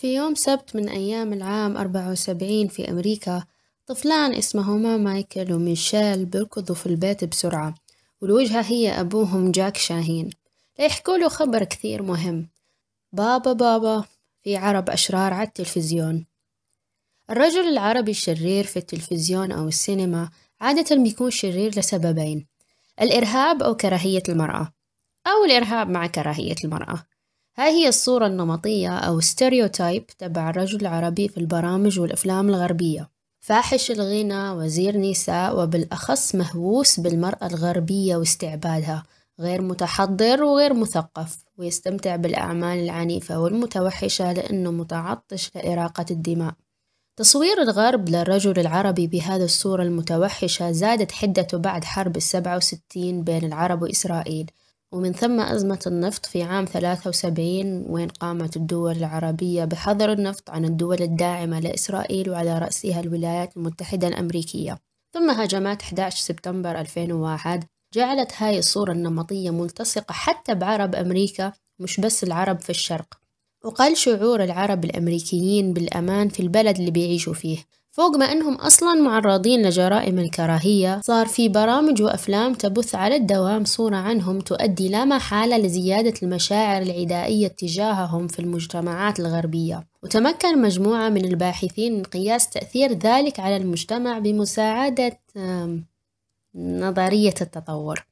في يوم سبت من أيام العام أربعة وسبعين في أمريكا طفلان اسمهما مايكل وميشيل بيركضوا في البيت بسرعة والوجهة هي أبوهم جاك شاهين ليحكوا له خبر كثير مهم بابا بابا في عرب أشرار على التلفزيون الرجل العربي الشرير في التلفزيون أو السينما عادة بيكون شرير لسببين الإرهاب أو كراهية المرأة أو الإرهاب مع كراهية المرأة ها هي الصورة النمطية أو ستيريوتايب تبع الرجل العربي في البرامج والأفلام الغربية فاحش الغنى وزير نساء وبالأخص مهووس بالمرأة الغربية واستعبادها غير متحضر وغير مثقف ويستمتع بالأعمال العنيفة والمتوحشة لأنه متعطش لإراقة الدماء تصوير الغرب للرجل العربي بهذه الصورة المتوحشة زادت حدته بعد حرب السبعة وستين بين العرب وإسرائيل ومن ثم أزمة النفط في عام 73 وين قامت الدول العربية بحظر النفط عن الدول الداعمة لإسرائيل وعلى رأسها الولايات المتحدة الأمريكية ثم هجمات 11 سبتمبر 2001 جعلت هاي الصورة النمطية ملتصقة حتى بعرب أمريكا مش بس العرب في الشرق وقل شعور العرب الأمريكيين بالأمان في البلد اللي بيعيشوا فيه فوق ما أنهم أصلا معرضين لجرائم الكراهية صار في برامج وأفلام تبث على الدوام صورة عنهم تؤدي لا محالة لزيادة المشاعر العدائية تجاههم في المجتمعات الغربية وتمكن مجموعة من الباحثين من قياس تأثير ذلك على المجتمع بمساعدة نظرية التطور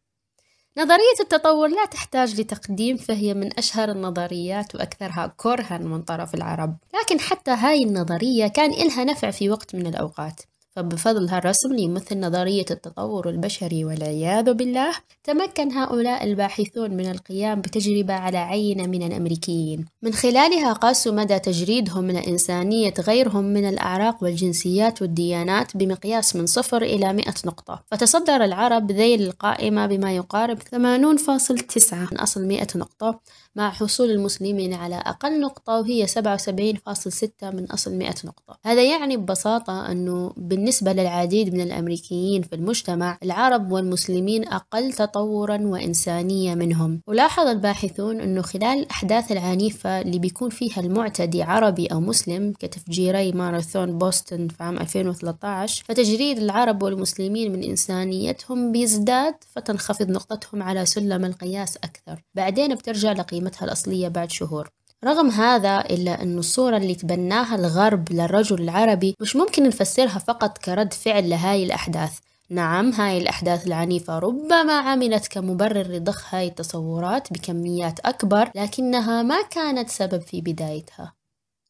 نظرية التطور لا تحتاج لتقديم فهي من أشهر النظريات وأكثرها كرها من طرف العرب لكن حتى هاي النظرية كان إلها نفع في وقت من الأوقات فبفضل هالرسم ليمثل نظرية التطور البشري والعياذ بالله تمكن هؤلاء الباحثون من القيام بتجربة على عينة من الأمريكيين من خلالها قاسوا مدى تجريدهم من إنسانية غيرهم من الأعراق والجنسيات والديانات بمقياس من صفر إلى 100 نقطة فتصدر العرب ذيل القائمة بما يقارب 80.9 من أصل 100 نقطة مع حصول المسلمين على أقل نقطة وهي 77.6 من أصل 100 نقطة هذا يعني ببساطة أنه بالنسبة للعديد من الأمريكيين في المجتمع العرب والمسلمين أقل تطورا وإنسانية منهم ولاحظ الباحثون أنه خلال الأحداث العنيفة اللي بيكون فيها المعتدي عربي أو مسلم كتفجيري ماراثون بوسطن في عام 2013 فتجريد العرب والمسلمين من إنسانيتهم بيزداد فتنخفض نقطتهم على سلم القياس أكثر بعدين بترجع لقيمتها الأصلية بعد شهور رغم هذا إلا أن الصورة اللي تبناها الغرب للرجل العربي مش ممكن نفسرها فقط كرد فعل لهاي الأحداث نعم هاي الأحداث العنيفة ربما عملت كمبرر لضخ هاي التصورات بكميات أكبر لكنها ما كانت سبب في بدايتها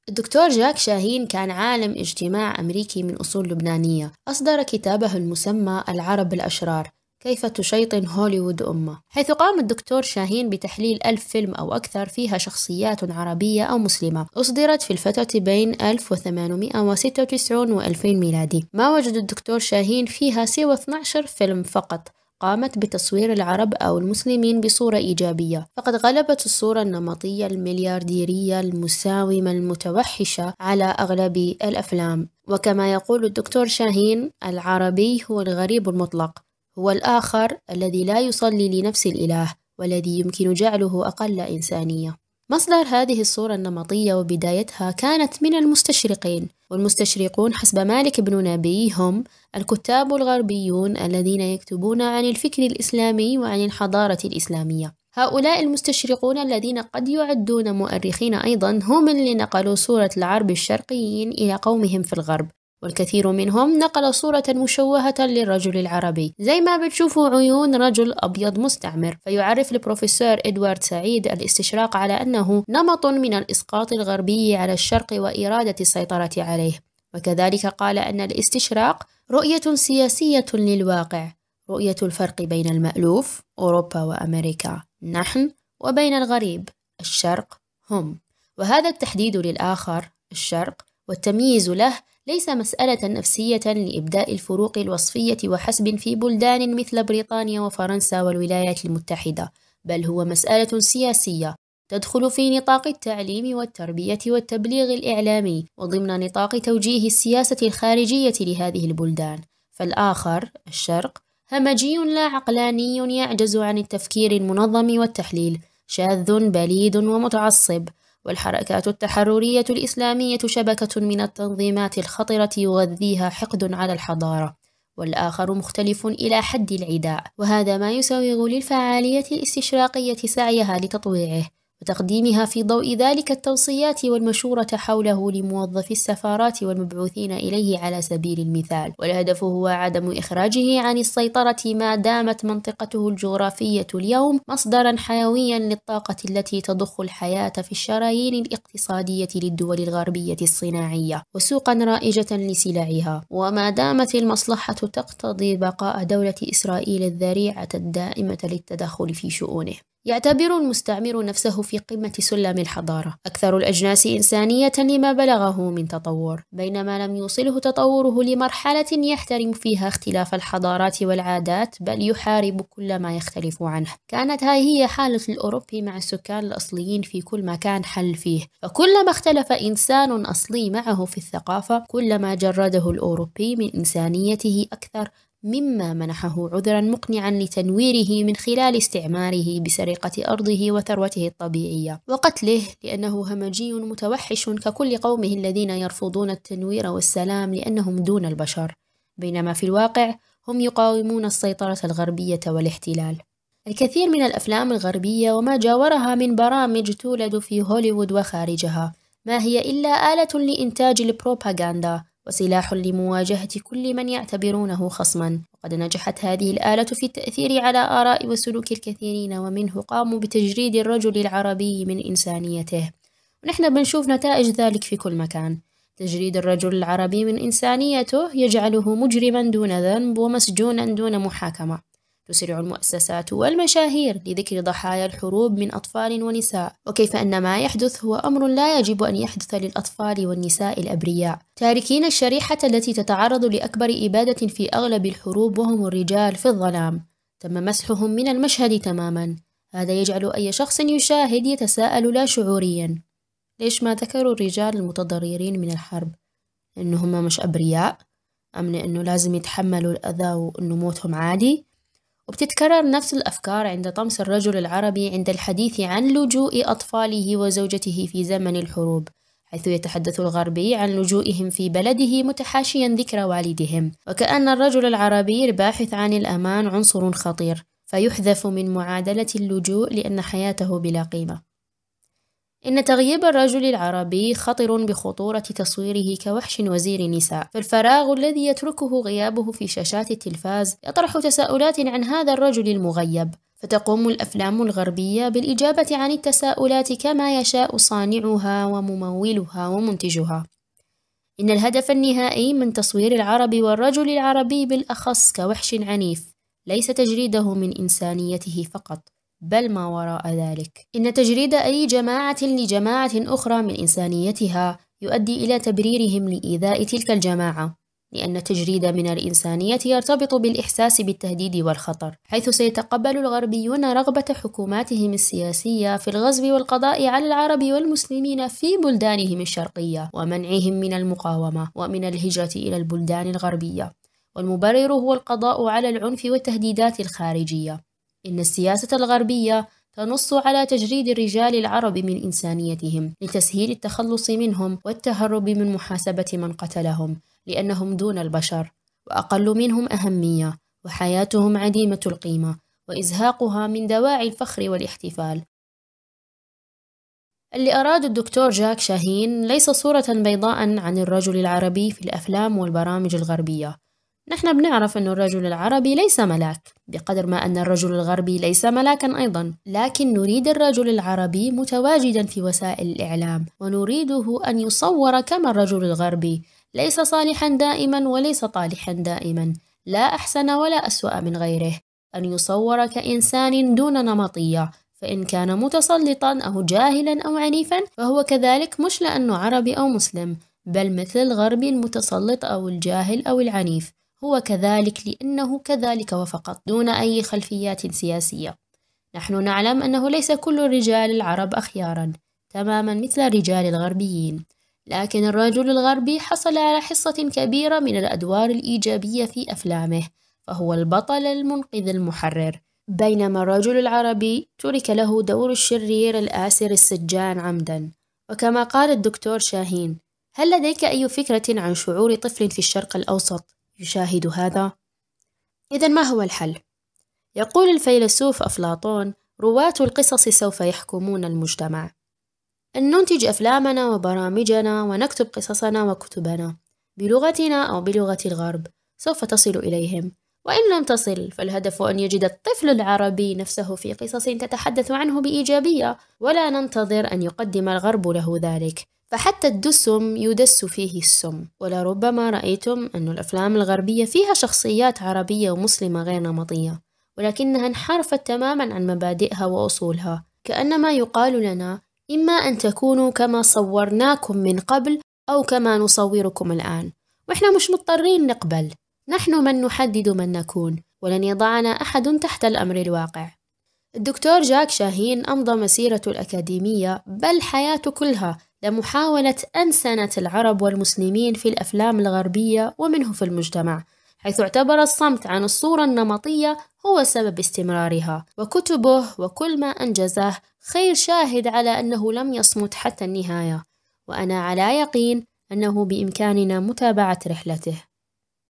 الدكتور جاك شاهين كان عالم اجتماع أمريكي من أصول لبنانية أصدر كتابه المسمى العرب الأشرار كيف تشيطن هوليوود أمه حيث قام الدكتور شاهين بتحليل ألف فيلم أو أكثر فيها شخصيات عربية أو مسلمة أصدرت في الفترة بين 1896 و2000 ميلادي ما وجد الدكتور شاهين فيها سوى 12 فيلم فقط قامت بتصوير العرب أو المسلمين بصورة إيجابية، فقد غلبت الصورة النمطية المليارديرية المساومة المتوحشة على أغلب الأفلام، وكما يقول الدكتور شاهين: العربي هو الغريب المطلق، هو الآخر الذي لا يصلي لنفس الإله والذي يمكن جعله أقل إنسانية. مصدر هذه الصورة النمطية وبدايتها كانت من المستشرقين، والمستشرقون حسب مالك بن نبي هم الكتاب الغربيون الذين يكتبون عن الفكر الإسلامي وعن الحضارة الإسلامية. هؤلاء المستشرقون الذين قد يعدون مؤرخين أيضا هم اللي نقلوا صورة العرب الشرقيين إلى قومهم في الغرب والكثير منهم نقل صورة مشوهة للرجل العربي زي ما بتشوفوا عيون رجل أبيض مستعمر فيعرف البروفيسور إدوارد سعيد الاستشراق على أنه نمط من الإسقاط الغربي على الشرق وإرادة السيطرة عليه وكذلك قال أن الاستشراق رؤية سياسية للواقع رؤية الفرق بين المألوف أوروبا وأمريكا نحن وبين الغريب الشرق هم وهذا التحديد للآخر الشرق والتمييز له ليس مسألة نفسية لإبداء الفروق الوصفية وحسب في بلدان مثل بريطانيا وفرنسا والولايات المتحدة، بل هو مسألة سياسية تدخل في نطاق التعليم والتربية والتبليغ الإعلامي وضمن نطاق توجيه السياسة الخارجية لهذه البلدان، فالآخر الشرق همجي لا عقلاني يعجز عن التفكير المنظم والتحليل، شاذ بليد ومتعصب، والحركات التحررية الإسلامية شبكة من التنظيمات الخطرة يغذيها حقد على الحضارة والآخر مختلف إلى حد العداء وهذا ما يسوغ للفعالية الاستشراقية سعيها لتطويعه وتقديمها في ضوء ذلك التوصيات والمشورة حوله لموظفي السفارات والمبعوثين إليه على سبيل المثال، والهدف هو عدم إخراجه عن السيطرة ما دامت منطقته الجغرافية اليوم مصدرًا حيويًا للطاقة التي تضخ الحياة في الشرايين الاقتصادية للدول الغربية الصناعية، وسوقًا رائجة لسلعها، وما دامت المصلحة تقتضي بقاء دولة إسرائيل الذريعة الدائمة للتدخل في شؤونه. يعتبر المستعمر نفسه في قمة سلم الحضارة أكثر الأجناس إنسانية لما بلغه من تطور بينما لم يوصله تطوره لمرحلة يحترم فيها اختلاف الحضارات والعادات بل يحارب كل ما يختلف عنه كانت هاي هي حالة الأوروبي مع السكان الأصليين في كل مكان حل فيه فكلما اختلف إنسان أصلي معه في الثقافة كلما جرده الأوروبي من إنسانيته أكثر مما منحه عذرا مقنعا لتنويره من خلال استعماره بسرقة أرضه وثروته الطبيعية وقتله لأنه همجي متوحش ككل قومه الذين يرفضون التنوير والسلام لأنهم دون البشر بينما في الواقع هم يقاومون السيطرة الغربية والاحتلال الكثير من الأفلام الغربية وما جاورها من برامج تولد في هوليوود وخارجها ما هي إلا آلة لإنتاج البروباغاندا وسلاح لمواجهة كل من يعتبرونه خصما وقد نجحت هذه الآلة في التأثير على آراء وسلوك الكثيرين ومنه قاموا بتجريد الرجل العربي من إنسانيته ونحن بنشوف نتائج ذلك في كل مكان تجريد الرجل العربي من إنسانيته يجعله مجرما دون ذنب ومسجونا دون محاكمة تسرع المؤسسات والمشاهير لذكر ضحايا الحروب من أطفال ونساء وكيف أن ما يحدث هو أمر لا يجب أن يحدث للأطفال والنساء الأبرياء تاركين الشريحة التي تتعرض لأكبر إبادة في أغلب الحروب وهم الرجال في الظلام تم مسحهم من المشهد تماما هذا يجعل أي شخص يشاهد يتساءل لا شعوريا ليش ما ذكروا الرجال المتضررين من الحرب؟ إنهم مش أبرياء؟ أم لأنه لازم يتحملوا الأذى وإنه موتهم عادي؟ وبتتكرر نفس الأفكار عند طمس الرجل العربي عند الحديث عن لجوء أطفاله وزوجته في زمن الحروب حيث يتحدث الغربي عن لجوئهم في بلده متحاشيا ذكر والدهم وكأن الرجل العربي الباحث عن الأمان عنصر خطير فيحذف من معادلة اللجوء لأن حياته بلا قيمة إن تغييب الرجل العربي خطر بخطورة تصويره كوحش وزير نساء، فالفراغ الذي يتركه غيابه في شاشات التلفاز يطرح تساؤلات عن هذا الرجل المغيب، فتقوم الأفلام الغربية بالإجابة عن التساؤلات كما يشاء صانعها وممولها ومنتجها. إن الهدف النهائي من تصوير العرب والرجل العربي بالأخص كوحش عنيف، ليس تجريده من إنسانيته فقط. بل ما وراء ذلك إن تجريد أي جماعة لجماعة أخرى من إنسانيتها يؤدي إلى تبريرهم لإيذاء تلك الجماعة لأن التجريد من الإنسانية يرتبط بالإحساس بالتهديد والخطر، حيث سيتقبل الغربيون رغبة حكوماتهم السياسية في الغزو والقضاء على العرب والمسلمين في بلدانهم الشرقية، ومنعهم من المقاومة ومن الهجرة إلى البلدان الغربية، والمبرر هو القضاء على العنف والتهديدات الخارجية، إن السياسة الغربية تنص على تجريد الرجال العرب من إنسانيتهم لتسهيل التخلص منهم والتهرب من محاسبة من قتلهم لأنهم دون البشر وأقل منهم أهمية وحياتهم عديمة القيمة وإزهاقها من دواعي الفخر والاحتفال اللي أراد الدكتور جاك شاهين ليس صورة بيضاء عن الرجل العربي في الأفلام والبرامج الغربية نحن بنعرف أن الرجل العربي ليس ملاك بقدر ما أن الرجل الغربي ليس ملاكا أيضا لكن نريد الرجل العربي متواجدا في وسائل الإعلام ونريده أن يصور كما الرجل الغربي ليس صالحا دائما وليس طالحا دائما لا أحسن ولا أسوأ من غيره أن يصور كإنسان دون نمطية فإن كان متسلطا أو جاهلا أو عنيفا فهو كذلك مش لأنه عربي أو مسلم بل مثل الغربي المتسلط أو الجاهل أو العنيف هو كذلك لأنه كذلك وفقط دون أي خلفيات سياسية نحن نعلم أنه ليس كل الرجال العرب أخيارا تماما مثل الرجال الغربيين لكن الرجل الغربي حصل على حصة كبيرة من الأدوار الإيجابية في أفلامه فهو البطل المنقذ المحرر بينما الرجل العربي ترك له دور الشرير الآسر السجان عمدا وكما قال الدكتور شاهين هل لديك أي فكرة عن شعور طفل في الشرق الأوسط يشاهد هذا اذا ما هو الحل يقول الفيلسوف افلاطون رواه القصص سوف يحكمون المجتمع ان ننتج افلامنا وبرامجنا ونكتب قصصنا وكتبنا بلغتنا او بلغه الغرب سوف تصل اليهم وان لم تصل فالهدف ان يجد الطفل العربي نفسه في قصص تتحدث عنه بايجابيه ولا ننتظر ان يقدم الغرب له ذلك فحتى الدسم يدس فيه السم ولربما رأيتم أن الأفلام الغربية فيها شخصيات عربية ومسلمة غير نمطية ولكنها انحرفت تماما عن مبادئها وأصولها كأنما يقال لنا إما أن تكونوا كما صورناكم من قبل أو كما نصوركم الآن وإحنا مش مضطرين نقبل نحن من نحدد من نكون ولن يضعنا أحد تحت الأمر الواقع الدكتور جاك شاهين أمضى مسيرته الأكاديمية بل حياته كلها لمحاولة أنسنة العرب والمسلمين في الأفلام الغربية ومنه في المجتمع حيث اعتبر الصمت عن الصورة النمطية هو سبب استمرارها وكتبه وكل ما أنجزه خير شاهد على أنه لم يصمت حتى النهاية وأنا على يقين أنه بإمكاننا متابعة رحلته